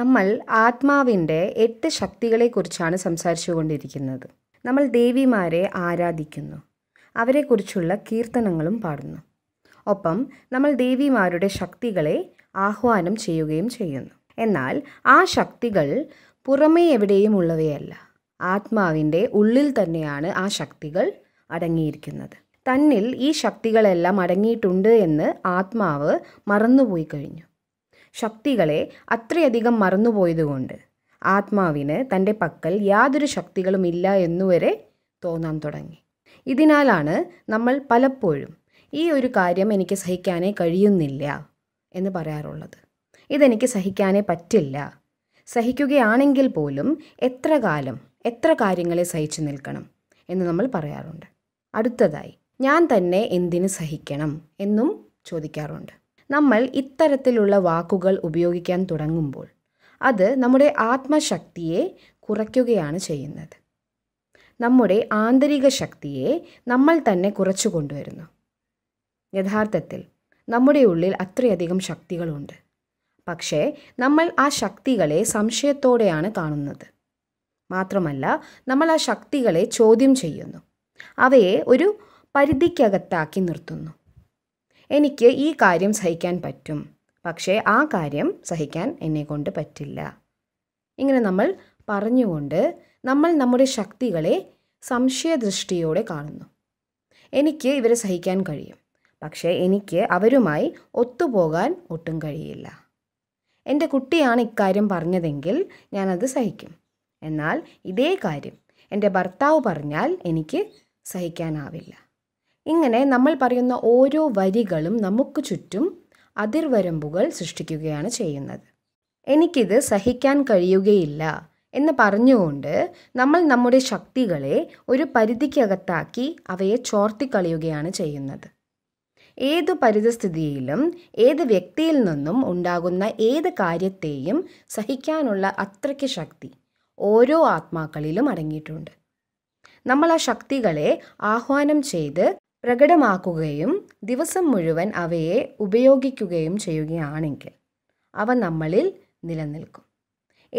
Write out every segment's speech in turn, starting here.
നമ്മൾ ആത്മാവിൻ്റെ എട്ട് ശക്തികളെക്കുറിച്ചാണ് സംസാരിച്ചു കൊണ്ടിരിക്കുന്നത് നമ്മൾ ദേവിമാരെ ആരാധിക്കുന്നു അവരെക്കുറിച്ചുള്ള കീർത്തനങ്ങളും പാടുന്നു ഒപ്പം നമ്മൾ ദേവിമാരുടെ ശക്തികളെ ആഹ്വാനം ചെയ്യുകയും ചെയ്യുന്നു എന്നാൽ ആ ശക്തികൾ പുറമേ എവിടെയും ഉള്ളവയല്ല ആത്മാവിൻ്റെ ഉള്ളിൽ തന്നെയാണ് ആ ശക്തികൾ അടങ്ങിയിരിക്കുന്നത് തന്നിൽ ഈ ശക്തികളെല്ലാം അടങ്ങിയിട്ടുണ്ട് എന്ന് ആത്മാവ് മറന്നുപോയി കഴിഞ്ഞു ശക്തികളെ അത്രയധികം മറന്നുപോയതുകൊണ്ട് ആത്മാവിന് തൻ്റെ പക്കൽ യാതൊരു ശക്തികളും ഇല്ല എന്നുവരെ തോന്നാൻ തുടങ്ങി ഇതിനാലാണ് നമ്മൾ പലപ്പോഴും ഈ ഒരു കാര്യം എനിക്ക് സഹിക്കാനേ കഴിയുന്നില്ല എന്ന് പറയാറുള്ളത് ഇതെനിക്ക് സഹിക്കാനേ പറ്റില്ല സഹിക്കുകയാണെങ്കിൽ പോലും എത്ര കാലം എത്ര കാര്യങ്ങളെ സഹിച്ചു നിൽക്കണം എന്ന് നമ്മൾ പറയാറുണ്ട് അടുത്തതായി ഞാൻ തന്നെ എന്തിന് സഹിക്കണം എന്നും ചോദിക്കാറുണ്ട് നമ്മൾ ഇത്തരത്തിലുള്ള വാക്കുകൾ ഉപയോഗിക്കാൻ തുടങ്ങുമ്പോൾ അത് നമ്മുടെ ആത്മശക്തിയെ കുറയ്ക്കുകയാണ് ചെയ്യുന്നത് നമ്മുടെ ആന്തരിക ശക്തിയെ നമ്മൾ തന്നെ കുറച്ചു കൊണ്ടുവരുന്നു യഥാർത്ഥത്തിൽ നമ്മുടെ ഉള്ളിൽ അത്രയധികം ശക്തികളുണ്ട് പക്ഷേ നമ്മൾ ആ ശക്തികളെ സംശയത്തോടെയാണ് കാണുന്നത് മാത്രമല്ല നമ്മൾ ആ ശക്തികളെ ചോദ്യം ചെയ്യുന്നു അവയെ ഒരു പരിധിക്കകത്താക്കി നിർത്തുന്നു എനിക്ക് ഈ കാര്യം സഹിക്കാൻ പറ്റും പക്ഷേ ആ കാര്യം സഹിക്കാൻ കൊണ്ട് പറ്റില്ല ഇങ്ങനെ നമ്മൾ പറഞ്ഞുകൊണ്ട് നമ്മൾ നമ്മുടെ ശക്തികളെ സംശയദൃഷ്ടിയോടെ കാണുന്നു എനിക്ക് ഇവരെ സഹിക്കാൻ കഴിയും പക്ഷേ എനിക്ക് അവരുമായി ഒത്തുപോകാൻ ഒട്ടും കഴിയില്ല എൻ്റെ കുട്ടിയാണ് ഇക്കാര്യം പറഞ്ഞതെങ്കിൽ ഞാനത് സഹിക്കും എന്നാൽ ഇതേ കാര്യം എൻ്റെ ഭർത്താവ് പറഞ്ഞാൽ എനിക്ക് സഹിക്കാനാവില്ല ഇങ്ങനെ നമ്മൾ പറയുന്ന ഓരോ വരികളും നമുക്ക് ചുറ്റും അതിർവരമ്പുകൾ സൃഷ്ടിക്കുകയാണ് ചെയ്യുന്നത് എനിക്കിത് സഹിക്കാൻ കഴിയുകയില്ല എന്ന് പറഞ്ഞുകൊണ്ട് നമ്മൾ നമ്മുടെ ശക്തികളെ ഒരു പരിധിക്കകത്താക്കി അവയെ ചോർത്തിക്കളയുകയാണ് ചെയ്യുന്നത് ഏതു പരിതസ്ഥിതിയിലും ഏത് വ്യക്തിയിൽ നിന്നും ഉണ്ടാകുന്ന ഏത് കാര്യത്തെയും സഹിക്കാനുള്ള അത്രയ്ക്ക് ശക്തി ഓരോ ആത്മാക്കളിലും അടങ്ങിയിട്ടുണ്ട് നമ്മൾ ആ ശക്തികളെ ആഹ്വാനം ചെയ്ത് പ്രകടമാക്കുകയും ദിവസം മുഴുവൻ അവയെ ഉപയോഗിക്കുകയും ചെയ്യുകയാണെങ്കിൽ അവ നമ്മളിൽ നിലനിൽക്കും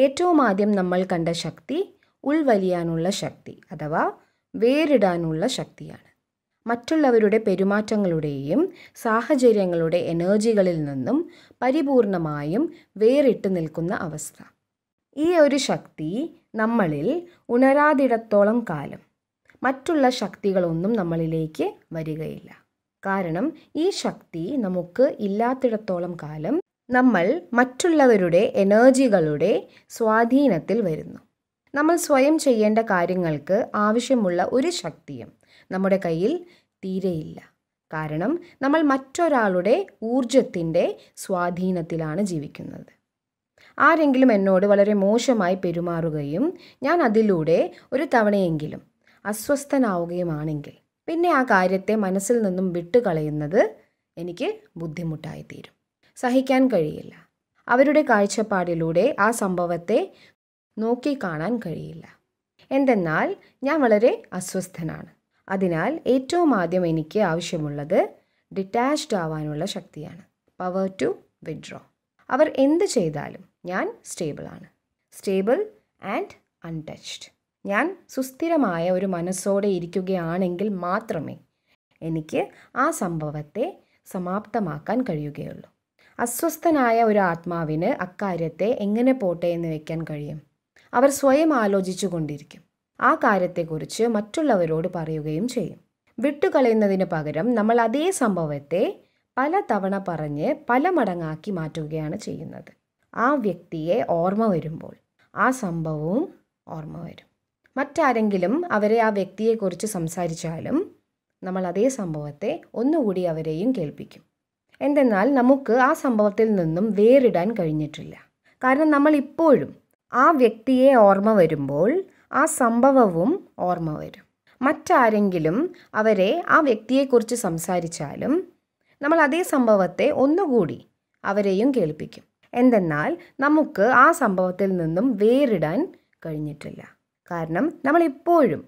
ഏറ്റവും ആദ്യം നമ്മൾ കണ്ട ശക്തി ഉൾവലിയാനുള്ള ശക്തി അഥവാ വേരിടാനുള്ള ശക്തിയാണ് മറ്റുള്ളവരുടെ പെരുമാറ്റങ്ങളുടെയും സാഹചര്യങ്ങളുടെ എനർജികളിൽ നിന്നും പരിപൂർണമായും വേറിട്ട് നിൽക്കുന്ന അവസ്ഥ ഈ ഒരു ശക്തി നമ്മളിൽ ഉണരാതിടത്തോളം കാലം മറ്റുള്ള ശക്തികളൊന്നും നമ്മളിലേക്ക് വരികയില്ല കാരണം ഈ ശക്തി നമുക്ക് ഇല്ലാത്തിടത്തോളം കാലം നമ്മൾ മറ്റുള്ളവരുടെ എനർജികളുടെ സ്വാധീനത്തിൽ വരുന്നു നമ്മൾ സ്വയം ചെയ്യേണ്ട കാര്യങ്ങൾക്ക് ആവശ്യമുള്ള ഒരു ശക്തിയും നമ്മുടെ കയ്യിൽ തീരെയില്ല കാരണം നമ്മൾ മറ്റൊരാളുടെ ഊർജത്തിൻ്റെ സ്വാധീനത്തിലാണ് ജീവിക്കുന്നത് ആരെങ്കിലും എന്നോട് വളരെ മോശമായി പെരുമാറുകയും ഞാൻ അതിലൂടെ ഒരു തവണയെങ്കിലും അസ്വസ്ഥനാവുകയുമാണെങ്കിൽ പിന്നെ ആ കാര്യത്തെ മനസ്സിൽ നിന്നും വിട്ടുകളയുന്നത് എനിക്ക് ബുദ്ധിമുട്ടായി തീരും സഹിക്കാൻ കഴിയില്ല അവരുടെ കാഴ്ചപ്പാടിലൂടെ ആ സംഭവത്തെ നോക്കിക്കാണാൻ കഴിയില്ല എന്തെന്നാൽ ഞാൻ വളരെ അസ്വസ്ഥനാണ് അതിനാൽ ഏറ്റവും ആദ്യം എനിക്ക് ആവശ്യമുള്ളത് ഡിറ്റാച്ച്ഡ് ആവാനുള്ള ശക്തിയാണ് പവർ ടു വിഡ്രോ അവർ എന്ത് ചെയ്താലും ഞാൻ സ്റ്റേബിളാണ് സ്റ്റേബിൾ ആൻഡ് അൺടച്ച്ഡ് ഞാൻ സുസ്ഥിരമായ ഒരു മനസ്സോടെ ഇരിക്കുകയാണെങ്കിൽ മാത്രമേ എനിക്ക് ആ സംഭവത്തെ സമാപ്തമാക്കാൻ കഴിയുകയുള്ളൂ അസ്വസ്ഥനായ ഒരു ആത്മാവിന് അക്കാര്യത്തെ എങ്ങനെ പോട്ടെ എന്ന് വയ്ക്കാൻ കഴിയും അവർ സ്വയം ആലോചിച്ചു കൊണ്ടിരിക്കും ആ കാര്യത്തെക്കുറിച്ച് മറ്റുള്ളവരോട് പറയുകയും ചെയ്യും വിട്ടുകളയുന്നതിന് പകരം നമ്മൾ അതേ സംഭവത്തെ പല തവണ പറഞ്ഞ് പല മടങ്ങാക്കി മാറ്റുകയാണ് ചെയ്യുന്നത് ആ വ്യക്തിയെ ഓർമ്മ വരുമ്പോൾ ആ സംഭവവും ഓർമ്മ വരും മറ്റാരെങ്കിലും അവരെ ആ വ്യക്തിയെക്കുറിച്ച് സംസാരിച്ചാലും നമ്മൾ അതേ സംഭവത്തെ ഒന്നുകൂടി അവരെയും കേൾപ്പിക്കും എന്തെന്നാൽ നമുക്ക് ആ സംഭവത്തിൽ നിന്നും വേറിടാൻ കഴിഞ്ഞിട്ടില്ല കാരണം നമ്മൾ ഇപ്പോഴും ആ വ്യക്തിയെ ഓർമ്മ വരുമ്പോൾ ആ സംഭവവും ഓർമ്മ വരും മറ്റാരെങ്കിലും അവരെ ആ വ്യക്തിയെക്കുറിച്ച് സംസാരിച്ചാലും നമ്മൾ അതേ സംഭവത്തെ ഒന്നുകൂടി അവരെയും കേൾപ്പിക്കും എന്തെന്നാൽ നമുക്ക് ആ സംഭവത്തിൽ നിന്നും വേറിടാൻ കഴിഞ്ഞിട്ടില്ല കാരണം നമ്മൾ എപ്പോഴും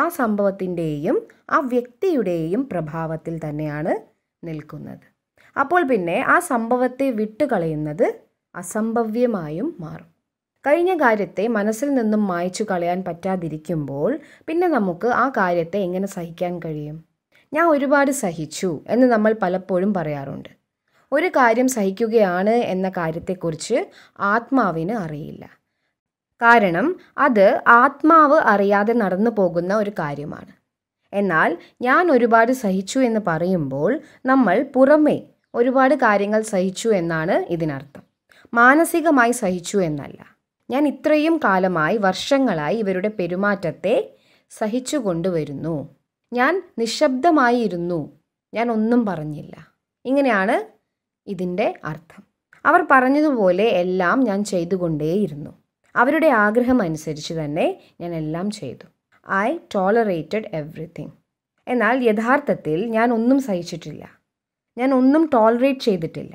ആ സംഭവത്തിൻ്റെയും ആ വ്യക്തിയുടെയും പ്രഭാവത്തിൽ തന്നെയാണ് നിൽക്കുന്നത് അപ്പോൾ പിന്നെ ആ സംഭവത്തെ വിട്ടുകളയുന്നത് അസംഭവ്യമായും മാറും കഴിഞ്ഞ കാര്യത്തെ മനസ്സിൽ നിന്നും മായച്ചു കളയാൻ പറ്റാതിരിക്കുമ്പോൾ പിന്നെ നമുക്ക് ആ കാര്യത്തെ എങ്ങനെ സഹിക്കാൻ കഴിയും ഞാൻ ഒരുപാട് സഹിച്ചു എന്ന് നമ്മൾ പലപ്പോഴും പറയാറുണ്ട് ഒരു കാര്യം സഹിക്കുകയാണ് എന്ന കാര്യത്തെക്കുറിച്ച് ആത്മാവിന് അറിയില്ല കാരണം അത് ആത്മാവ് അറിയാതെ നടന്നു പോകുന്ന ഒരു കാര്യമാണ് എന്നാൽ ഞാൻ ഒരുപാട് സഹിച്ചു എന്ന് പറയുമ്പോൾ നമ്മൾ പുറമേ ഒരുപാട് കാര്യങ്ങൾ സഹിച്ചു എന്നാണ് ഇതിനർത്ഥം മാനസികമായി സഹിച്ചു എന്നല്ല ഞാൻ ഇത്രയും കാലമായി വർഷങ്ങളായി ഇവരുടെ പെരുമാറ്റത്തെ സഹിച്ചു കൊണ്ടുവരുന്നു ഞാൻ നിശബ്ദമായി ഇരുന്നു ഞാൻ ഒന്നും പറഞ്ഞില്ല ഇങ്ങനെയാണ് ഇതിൻ്റെ അർത്ഥം അവർ പറഞ്ഞതുപോലെ എല്ലാം ഞാൻ ചെയ്തുകൊണ്ടേയിരുന്നു അവരുടെ ആഗ്രഹം അനുസരിച്ച് തന്നെ ഞാൻ എല്ലാം ചെയ്തു ഐ ടോളറേറ്റഡ് എവ്രിതിങ് എന്നാൽ യഥാർത്ഥത്തിൽ ഞാൻ ഒന്നും സഹിച്ചിട്ടില്ല ഞാൻ ഒന്നും ടോളറേറ്റ് ചെയ്തിട്ടില്ല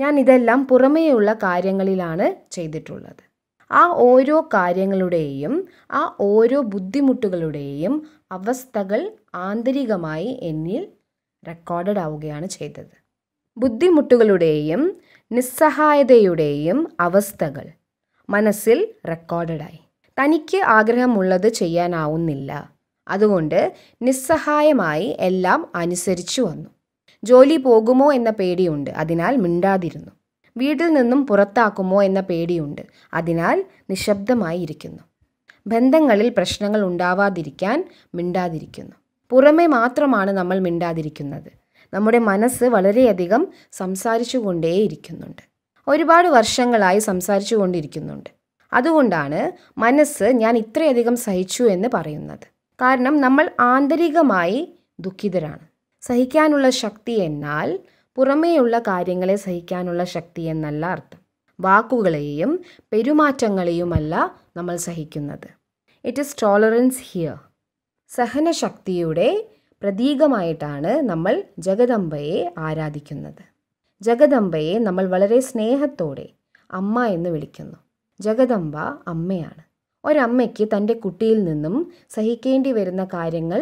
ഞാൻ ഇതെല്ലാം പുറമേയുള്ള കാര്യങ്ങളിലാണ് ചെയ്തിട്ടുള്ളത് ആ ഓരോ കാര്യങ്ങളുടെയും ആ ഓരോ ബുദ്ധിമുട്ടുകളുടെയും അവസ്ഥകൾ ആന്തരികമായി എന്നിൽ റെക്കോർഡഡ് ആവുകയാണ് ചെയ്തത് ബുദ്ധിമുട്ടുകളുടെയും നിസ്സഹായതയുടെയും അവസ്ഥകൾ മനസ്സിൽ റെക്കോർഡായി തനിക്ക് ആഗ്രഹമുള്ളത് ചെയ്യാനാവുന്നില്ല അതുകൊണ്ട് നിസ്സഹായമായി എല്ലാം അനുസരിച്ചു വന്നു ജോലി പോകുമോ എന്ന പേടിയുണ്ട് അതിനാൽ മിണ്ടാതിരുന്നു വീട്ടിൽ നിന്നും പുറത്താക്കുമോ എന്ന പേടിയുണ്ട് അതിനാൽ നിശബ്ദമായി ഇരിക്കുന്നു ബന്ധങ്ങളിൽ പ്രശ്നങ്ങൾ ഉണ്ടാവാതിരിക്കാൻ മിണ്ടാതിരിക്കുന്നു പുറമെ മാത്രമാണ് നമ്മൾ മിണ്ടാതിരിക്കുന്നത് നമ്മുടെ മനസ്സ് വളരെയധികം സംസാരിച്ചു കൊണ്ടേയിരിക്കുന്നുണ്ട് ഒരുപാട് വർഷങ്ങളായി സംസാരിച്ചു കൊണ്ടിരിക്കുന്നുണ്ട് അതുകൊണ്ടാണ് മനസ്സ് ഞാൻ ഇത്രയധികം സഹിച്ചു എന്ന് പറയുന്നത് കാരണം നമ്മൾ ആന്തരികമായി ദുഃഖിതരാണ് സഹിക്കാനുള്ള ശക്തി എന്നാൽ പുറമേയുള്ള കാര്യങ്ങളെ സഹിക്കാനുള്ള ശക്തി എന്നല്ല അർത്ഥം വാക്കുകളെയും പെരുമാറ്റങ്ങളെയുമല്ല നമ്മൾ സഹിക്കുന്നത് ഇറ്റ് ഇസ് ടോളറൻസ് ഹിയർ സഹനശക്തിയുടെ പ്രതീകമായിട്ടാണ് നമ്മൾ ജഗദമ്പയെ ആരാധിക്കുന്നത് ജഗദംബയെ നമ്മൾ വളരെ സ്നേഹത്തോടെ അമ്മ എന്ന് വിളിക്കുന്നു ജഗദംബ അമ്മയാണ് ഒരമ്മയ്ക്ക് തൻ്റെ കുട്ടിയിൽ നിന്നും സഹിക്കേണ്ടി വരുന്ന കാര്യങ്ങൾ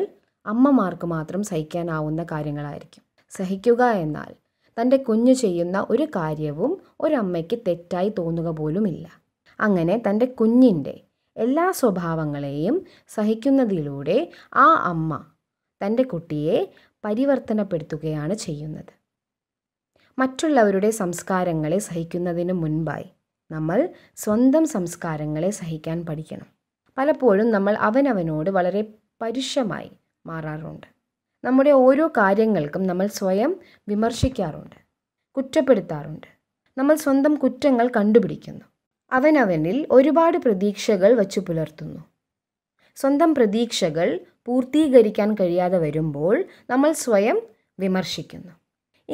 അമ്മമാർക്ക് മാത്രം സഹിക്കാനാവുന്ന കാര്യങ്ങളായിരിക്കും സഹിക്കുക എന്നാൽ തൻ്റെ കുഞ്ഞു ചെയ്യുന്ന ഒരു കാര്യവും ഒരമ്മയ്ക്ക് തെറ്റായി തോന്നുക പോലുമില്ല അങ്ങനെ തൻ്റെ കുഞ്ഞിൻ്റെ എല്ലാ സ്വഭാവങ്ങളെയും സഹിക്കുന്നതിലൂടെ ആ അമ്മ തൻ്റെ കുട്ടിയെ പരിവർത്തനപ്പെടുത്തുകയാണ് ചെയ്യുന്നത് മറ്റുള്ളവരുടെ സംസ്കാരങ്ങളെ സഹിക്കുന്നതിന് മുൻപായി നമ്മൾ സ്വന്തം സംസ്കാരങ്ങളെ സഹിക്കാൻ പഠിക്കണം പലപ്പോഴും നമ്മൾ അവനവനോട് വളരെ പരുഷമായി മാറാറുണ്ട് നമ്മുടെ ഓരോ കാര്യങ്ങൾക്കും നമ്മൾ സ്വയം വിമർശിക്കാറുണ്ട് കുറ്റപ്പെടുത്താറുണ്ട് നമ്മൾ സ്വന്തം കുറ്റങ്ങൾ കണ്ടുപിടിക്കുന്നു അവനവനിൽ ഒരുപാട് പ്രതീക്ഷകൾ വച്ചു പുലർത്തുന്നു സ്വന്തം പ്രതീക്ഷകൾ പൂർത്തീകരിക്കാൻ കഴിയാതെ വരുമ്പോൾ നമ്മൾ സ്വയം വിമർശിക്കുന്നു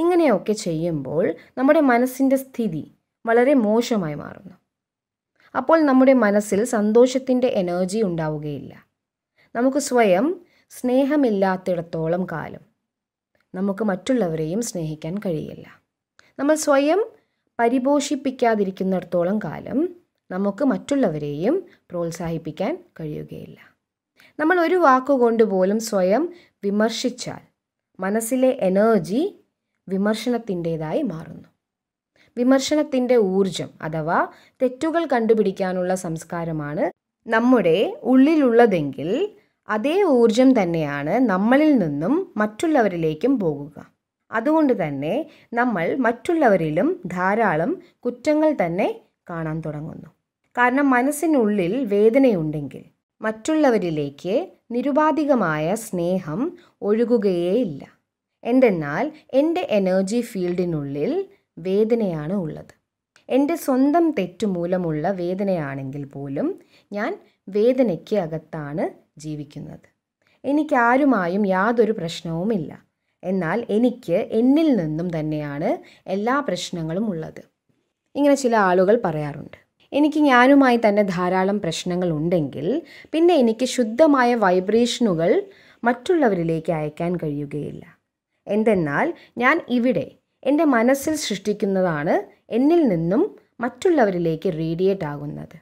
ഇങ്ങനെയൊക്കെ ചെയ്യുമ്പോൾ നമ്മുടെ മനസ്സിൻ്റെ സ്ഥിതി വളരെ മോശമായി മാറുന്നു അപ്പോൾ നമ്മുടെ മനസ്സിൽ സന്തോഷത്തിൻ്റെ എനർജി ഉണ്ടാവുകയില്ല നമുക്ക് സ്വയം സ്നേഹമില്ലാത്തിടത്തോളം കാലം നമുക്ക് മറ്റുള്ളവരെയും സ്നേഹിക്കാൻ കഴിയില്ല നമ്മൾ സ്വയം പരിപോഷിപ്പിക്കാതിരിക്കുന്നിടത്തോളം കാലം നമുക്ക് മറ്റുള്ളവരെയും പ്രോത്സാഹിപ്പിക്കാൻ കഴിയുകയില്ല നമ്മൾ ഒരു വാക്കുകൊണ്ട് പോലും സ്വയം വിമർശിച്ചാൽ മനസ്സിലെ എനർജി വിമർശനത്തിൻ്റേതായി മാറുന്നു വിമർശനത്തിൻ്റെ ഊർജം അഥവാ തെറ്റുകൾ കണ്ടുപിടിക്കാനുള്ള സംസ്കാരമാണ് നമ്മുടെ ഉള്ളിലുള്ളതെങ്കിൽ അതേ ഊർജം തന്നെയാണ് നമ്മളിൽ നിന്നും മറ്റുള്ളവരിലേക്കും പോകുക അതുകൊണ്ട് തന്നെ നമ്മൾ മറ്റുള്ളവരിലും ധാരാളം കുറ്റങ്ങൾ തന്നെ കാണാൻ തുടങ്ങുന്നു കാരണം മനസ്സിനുള്ളിൽ വേദനയുണ്ടെങ്കിൽ മറ്റുള്ളവരിലേക്ക് നിരുപാധികമായ സ്നേഹം ഒഴുകുകയേയില്ല എന്തെന്നാൽ എൻ്റെ എനർജി ഫീൽഡിനുള്ളിൽ വേദനയാണ് ഉള്ളത് എൻ്റെ സ്വന്തം തെറ്റു മൂലമുള്ള വേദനയാണെങ്കിൽ പോലും ഞാൻ വേദനയ്ക്ക് അകത്താണ് ജീവിക്കുന്നത് എനിക്കാരുമായും യാതൊരു പ്രശ്നവുമില്ല എന്നാൽ എനിക്ക് എന്നിൽ നിന്നും തന്നെയാണ് എല്ലാ പ്രശ്നങ്ങളും ഉള്ളത് ഇങ്ങനെ ചില ആളുകൾ പറയാറുണ്ട് എനിക്ക് ഞാനുമായി തന്നെ ധാരാളം പ്രശ്നങ്ങൾ ഉണ്ടെങ്കിൽ പിന്നെ എനിക്ക് ശുദ്ധമായ വൈബ്രേഷനുകൾ മറ്റുള്ളവരിലേക്ക് അയക്കാൻ കഴിയുകയില്ല എന്തെന്നാൽ ഞാൻ ഇവിടെ എൻ്റെ മനസ്സിൽ സൃഷ്ടിക്കുന്നതാണ് എന്നിൽ നിന്നും മറ്റുള്ളവരിലേക്ക് റേഡിയേറ്റ് ആകുന്നത്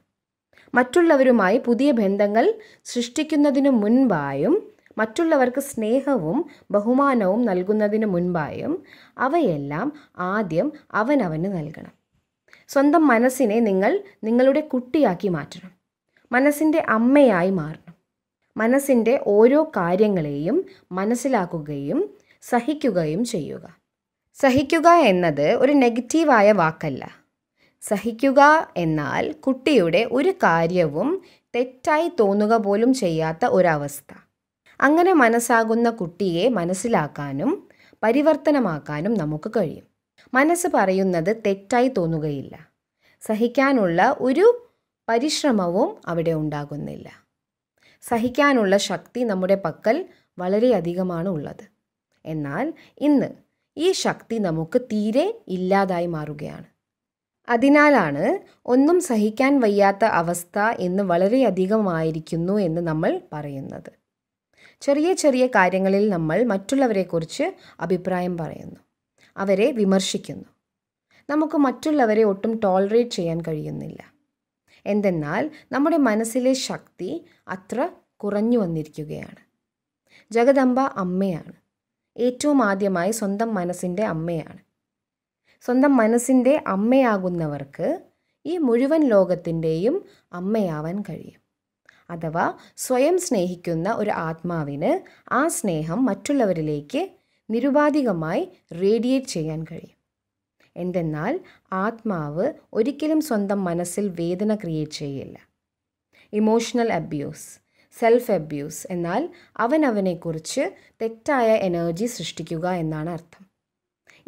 മറ്റുള്ളവരുമായി പുതിയ ബന്ധങ്ങൾ സൃഷ്ടിക്കുന്നതിനു മുൻപായും മറ്റുള്ളവർക്ക് സ്നേഹവും ബഹുമാനവും നൽകുന്നതിന് മുൻപായും അവയെല്ലാം ആദ്യം അവനവന് നൽകണം സ്വന്തം മനസ്സിനെ നിങ്ങൾ നിങ്ങളുടെ കുട്ടിയാക്കി മാറ്റണം മനസ്സിൻ്റെ അമ്മയായി മാറണം മനസ്സിൻ്റെ ഓരോ കാര്യങ്ങളെയും മനസ്സിലാക്കുകയും സഹിക്കുകയും ചെയ്യുക സഹിക്കുക എന്നത് ഒരു നെഗറ്റീവായ വാക്കല്ല സഹിക്കുക എന്നാൽ കുട്ടിയുടെ ഒരു കാര്യവും തെറ്റായി തോന്നുക പോലും ചെയ്യാത്ത ഒരവസ്ഥ അങ്ങനെ മനസ്സാകുന്ന കുട്ടിയെ മനസ്സിലാക്കാനും പരിവർത്തനമാക്കാനും നമുക്ക് കഴിയും മനസ്സ് പറയുന്നത് തെറ്റായി തോന്നുകയില്ല സഹിക്കാനുള്ള ഒരു പരിശ്രമവും അവിടെ ഉണ്ടാകുന്നില്ല സഹിക്കാനുള്ള ശക്തി നമ്മുടെ പക്കൽ വളരെയധികമാണ് ഉള്ളത് എന്നാൽ ഇന്ന് ഈ ശക്തി നമുക്ക് തീരെ ഇല്ലാതായി മാറുകയാണ് അതിനാലാണ് ഒന്നും സഹിക്കാൻ വയ്യാത്ത അവസ്ഥ എന്ന് വളരെയധികമായിരിക്കുന്നു എന്ന് നമ്മൾ പറയുന്നത് ചെറിയ ചെറിയ കാര്യങ്ങളിൽ നമ്മൾ മറ്റുള്ളവരെക്കുറിച്ച് അഭിപ്രായം പറയുന്നു അവരെ വിമർശിക്കുന്നു നമുക്ക് മറ്റുള്ളവരെ ഒട്ടും ടോളറേറ്റ് ചെയ്യാൻ കഴിയുന്നില്ല എന്തെന്നാൽ നമ്മുടെ മനസ്സിലെ ശക്തി അത്ര കുറഞ്ഞു വന്നിരിക്കുകയാണ് ജഗദമ്പ അമ്മയാണ് ഏറ്റവും ആദ്യമായി സ്വന്തം മനസ്സിൻ്റെ അമ്മയാണ് സ്വന്തം മനസ്സിൻ്റെ അമ്മയാകുന്നവർക്ക് ഈ മുഴുവൻ ലോകത്തിൻ്റെയും അമ്മയാവാൻ കഴിയും അഥവാ സ്വയം സ്നേഹിക്കുന്ന ഒരു ആത്മാവിന് ആ സ്നേഹം മറ്റുള്ളവരിലേക്ക് നിരുപാധികമായി റേഡിയേറ്റ് ചെയ്യാൻ കഴിയും എന്തെന്നാൽ ആത്മാവ് ഒരിക്കലും സ്വന്തം മനസ്സിൽ വേദന ക്രിയേറ്റ് ചെയ്യില്ല ഇമോഷണൽ അബ്യൂസ് സെൽഫ് അബ്യൂസ് എന്നാൽ അവൻ അവനെക്കുറിച്ച് തെറ്റായ എനർജി സൃഷ്ടിക്കുക എന്നാണ് അർത്ഥം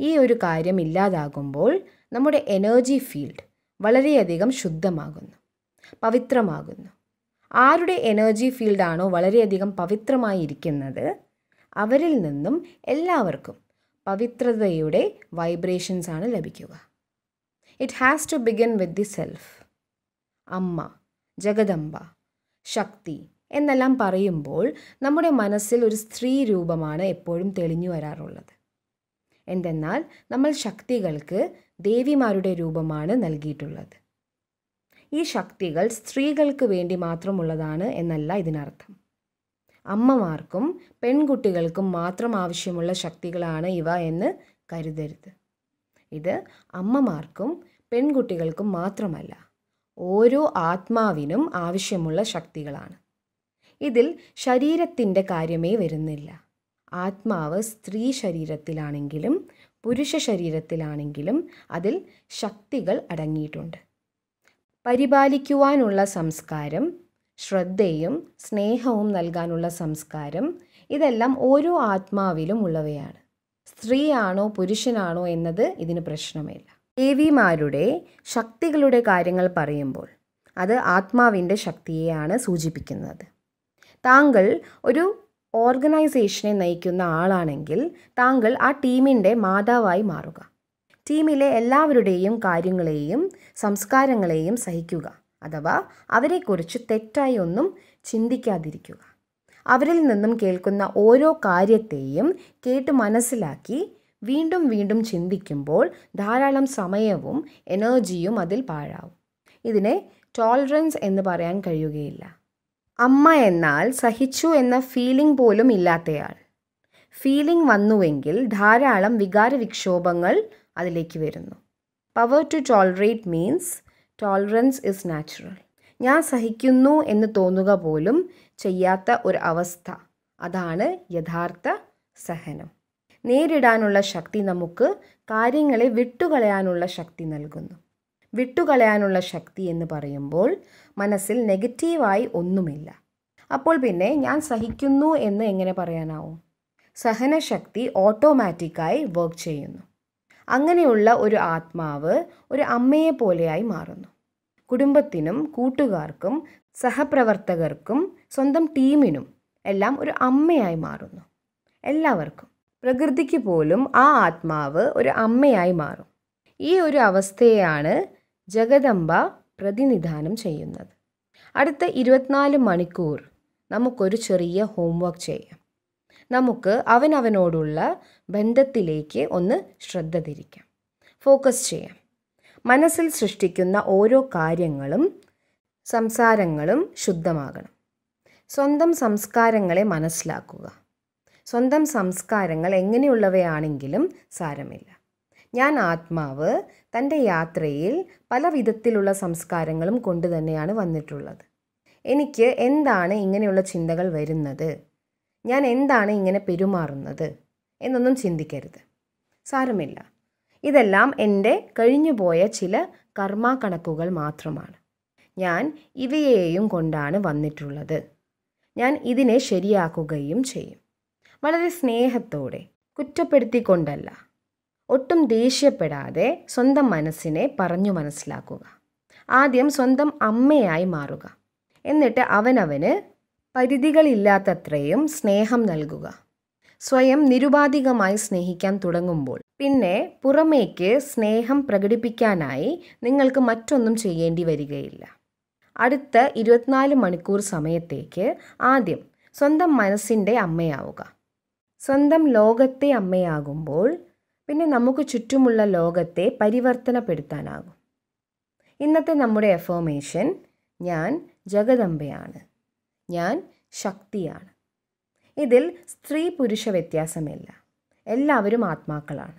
ഈ ഒരു കാര്യം ഇല്ലാതാകുമ്പോൾ നമ്മുടെ എനർജി ഫീൽഡ് വളരെയധികം ശുദ്ധമാകുന്നു പവിത്രമാകുന്നു ആരുടെ എനർജി ഫീൽഡാണോ വളരെയധികം പവിത്രമായി ഇരിക്കുന്നത് അവരിൽ നിന്നും എല്ലാവർക്കും പവിത്രതയുടെ വൈബ്രേഷൻസാണ് ആണ് ലഭിക്കുക it has to begin with the self അമ്മ ജഗദമ്പ ശക്തി എന്നെല്ലാം പറയുമ്പോൾ നമ്മുടെ മനസ്സിൽ ഒരു സ്ത്രീ രൂപമാണ് എപ്പോഴും തെളിഞ്ഞു വരാറുള്ളത് എന്തെന്നാൽ നമ്മൾ ശക്തികൾക്ക് ദേവിമാരുടെ രൂപമാണ് നൽകിയിട്ടുള്ളത് ഈ ശക്തികൾ സ്ത്രീകൾക്ക് വേണ്ടി മാത്രമുള്ളതാണ് എന്നല്ല ഇതിനർത്ഥം അമ്മമാർക്കും പെൺകുട്ടികൾക്കും മാത്രം ആവശ്യമുള്ള ശക്തികളാണ് ഇവ എന്ന് കരുതരുത് ഇത് അമ്മമാർക്കും പെൺകുട്ടികൾക്കും മാത്രമല്ല ഓരോ ആത്മാവിനും ആവശ്യമുള്ള ശക്തികളാണ് ഇതിൽ ശരീരത്തിൻ്റെ കാര്യമേ വരുന്നില്ല ആത്മാവ് സ്ത്രീ ശരീരത്തിലാണെങ്കിലും പുരുഷ ശരീരത്തിലാണെങ്കിലും അതിൽ ശക്തികൾ അടങ്ങിയിട്ടുണ്ട് പരിപാലിക്കുവാനുള്ള സംസ്കാരം ശ്രദ്ധയും സ്നേഹവും നൽകാനുള്ള സംസ്കാരം ഇതെല്ലാം ഓരോ ആത്മാവിലും ഉള്ളവയാണ് സ്ത്രീയാണോ പുരുഷനാണോ എന്നത് ഇതിന് പ്രശ്നമില്ല ദേവിമാരുടെ ശക്തികളുടെ കാര്യങ്ങൾ പറയുമ്പോൾ അത് ആത്മാവിൻ്റെ ശക്തിയെയാണ് സൂചിപ്പിക്കുന്നത് താങ്കൾ ഒരു ഓർഗനൈസേഷനെ നയിക്കുന്ന ആളാണെങ്കിൽ താങ്കൾ ആ ടീമിൻ്റെ മാതാവായി മാറുക ടീമിലെ എല്ലാവരുടെയും കാര്യങ്ങളെയും സംസ്കാരങ്ങളെയും സഹിക്കുക അഥവാ അവരെക്കുറിച്ച് തെറ്റായി ഒന്നും ചിന്തിക്കാതിരിക്കുക അവരിൽ നിന്നും കേൾക്കുന്ന ഓരോ കാര്യത്തെയും കേട്ട് മനസ്സിലാക്കി വീണ്ടും വീണ്ടും ചിന്തിക്കുമ്പോൾ ധാരാളം സമയവും എനർജിയും അതിൽ പാഴാവും ഇതിനെ ടോളറൻസ് എന്ന് പറയാൻ കഴിയുകയില്ല അമ്മ എന്നാൽ സഹിച്ചു എന്ന ഫീലിംഗ് പോലും ഇല്ലാത്തയാൾ ഫീലിംഗ് വന്നുവെങ്കിൽ ധാരാളം വികാര വിക്ഷോഭങ്ങൾ അതിലേക്ക് വരുന്നു power to tolerate means tolerance is natural ഞാൻ സഹിക്കുന്നു എന്ന് തോന്നുക പോലും ചെയ്യാത്ത ഒരു അവസ്ഥ അതാണ് യഥാർത്ഥ സഹനം നേരിടാനുള്ള ശക്തി നമുക്ക് കാര്യങ്ങളെ വിട്ടുകളയാനുള്ള ശക്തി നൽകുന്നു വിട്ടുകളയാനുള്ള ശക്തി എന്ന് പറയുമ്പോൾ മനസ്സിൽ നെഗറ്റീവായി ഒന്നുമില്ല അപ്പോൾ പിന്നെ ഞാൻ സഹിക്കുന്നു എന്ന് എങ്ങനെ പറയാനാവും സഹനശക്തി ഓട്ടോമാറ്റിക്കായി വർക്ക് ചെയ്യുന്നു അങ്ങനെയുള്ള ഒരു ആത്മാവ് ഒരു അമ്മയെ പോലെയായി മാറുന്നു കുടുംബത്തിനും കൂട്ടുകാർക്കും സഹപ്രവർത്തകർക്കും സ്വന്തം ടീമിനും എല്ലാം ഒരു അമ്മയായി മാറുന്നു എല്ലാവർക്കും പ്രകൃതിക്ക് പോലും ആ ആത്മാവ് ഒരു അമ്മയായി മാറും ഈ ഒരു അവസ്ഥയാണ് ജഗദംബ പ്രതിനിധാനം ചെയ്യുന്നത് അടുത്ത ഇരുപത്തിനാല് മണിക്കൂർ നമുക്കൊരു ചെറിയ ഹോംവർക്ക് ചെയ്യാം നമുക്ക് അവനവനോടുള്ള ബന്ധത്തിലേക്ക് ഒന്ന് ശ്രദ്ധ തിരിക്കാം ഫോക്കസ് ചെയ്യാം മനസ്സിൽ സൃഷ്ടിക്കുന്ന ഓരോ കാര്യങ്ങളും സംസാരങ്ങളും ശുദ്ധമാകണം സ്വന്തം സംസ്കാരങ്ങളെ മനസ്സിലാക്കുക സ്വന്തം സംസ്കാരങ്ങൾ എങ്ങനെയുള്ളവയാണെങ്കിലും സാരമില്ല ഞാൻ ആത്മാവ് തൻ്റെ യാത്രയിൽ പല വിധത്തിലുള്ള സംസ്കാരങ്ങളും കൊണ്ടുതന്നെയാണ് വന്നിട്ടുള്ളത് എനിക്ക് എന്താണ് ഇങ്ങനെയുള്ള ചിന്തകൾ വരുന്നത് ഞാൻ എന്താണ് ഇങ്ങനെ പെരുമാറുന്നത് എന്നൊന്നും ചിന്തിക്കരുത് സാരമില്ല ഇതെല്ലാം എൻ്റെ കഴിഞ്ഞുപോയ ചില കർമ്മ കണക്കുകൾ മാത്രമാണ് ഞാൻ ഇവയെയും കൊണ്ടാണ് വന്നിട്ടുള്ളത് ഞാൻ ഇതിനെ ശരിയാക്കുകയും ചെയ്യും വളരെ സ്നേഹത്തോടെ കുറ്റപ്പെടുത്തിക്കൊണ്ടല്ല ഒട്ടും ദേഷ്യപ്പെടാതെ സ്വന്തം മനസ്സിനെ പറഞ്ഞു മനസ്സിലാക്കുക ആദ്യം സ്വന്തം അമ്മയായി മാറുക എന്നിട്ട് അവനവന് പരിധികളില്ലാത്തത്രയും സ്നേഹം നൽകുക സ്വയം നിരുപാധികമായി സ്നേഹിക്കാൻ തുടങ്ങുമ്പോൾ പിന്നെ പുറമേക്ക് സ്നേഹം പ്രകടിപ്പിക്കാനായി നിങ്ങൾക്ക് മറ്റൊന്നും ചെയ്യേണ്ടി വരികയില്ല അടുത്ത ഇരുപത്തിനാല് മണിക്കൂർ സമയത്തേക്ക് ആദ്യം സ്വന്തം മനസ്സിൻ്റെ അമ്മയാവുക സ്വന്തം ലോകത്തെ അമ്മയാകുമ്പോൾ പിന്നെ നമുക്ക് ചുറ്റുമുള്ള ലോകത്തെ പരിവർത്തനപ്പെടുത്താനാകും ഇന്നത്തെ നമ്മുടെ എഫോമേഷൻ ഞാൻ ജഗദമ്പയാണ് ഞാൻ ശക്തിയാണ് ഇതിൽ സ്ത്രീ പുരുഷ വ്യത്യാസമില്ല എല്ലാവരും ആത്മാക്കളാണ്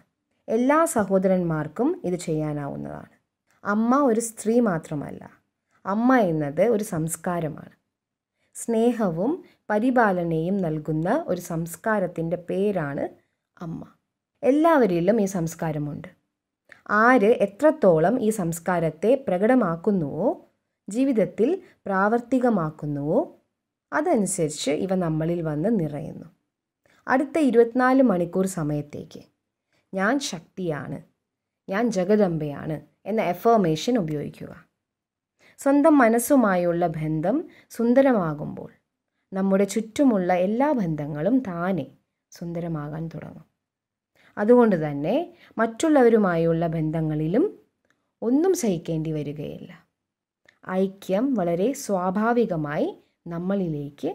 എല്ലാ സഹോദരന്മാർക്കും ഇത് ചെയ്യാനാവുന്നതാണ് അമ്മ ഒരു സ്ത്രീ മാത്രമല്ല അമ്മ എന്നത് ഒരു സംസ്കാരമാണ് സ്നേഹവും പരിപാലനയും നൽകുന്ന ഒരു സംസ്കാരത്തിൻ്റെ പേരാണ് അമ്മ എല്ലാവരിലും ഈ സംസ്കാരമുണ്ട് ആര് എത്രത്തോളം ഈ സംസ്കാരത്തെ പ്രകടമാക്കുന്നുവോ ജീവിതത്തിൽ പ്രാവർത്തികമാക്കുന്നുവോ അതനുസരിച്ച് ഇവ നമ്മളിൽ വന്ന് നിറയുന്നു അടുത്ത ഇരുപത്തിനാല് മണിക്കൂർ സമയത്തേക്ക് ഞാൻ ശക്തിയാണ് ഞാൻ ജഗദമ്പയാണ് എന്ന എഫോമേഷൻ ഉപയോഗിക്കുക സ്വന്തം മനസ്സുമായുള്ള ബന്ധം സുന്ദരമാകുമ്പോൾ നമ്മുടെ ചുറ്റുമുള്ള എല്ലാ ബന്ധങ്ങളും താനെ സുന്ദരമാകാൻ തുടങ്ങും അതുകൊണ്ട് തന്നെ മറ്റുള്ളവരുമായുള്ള ബന്ധങ്ങളിലും ഒന്നും സഹിക്കേണ്ടി വരികയില്ല ഐക്യം വളരെ സ്വാഭാവികമായി നമ്മളിലേക്ക്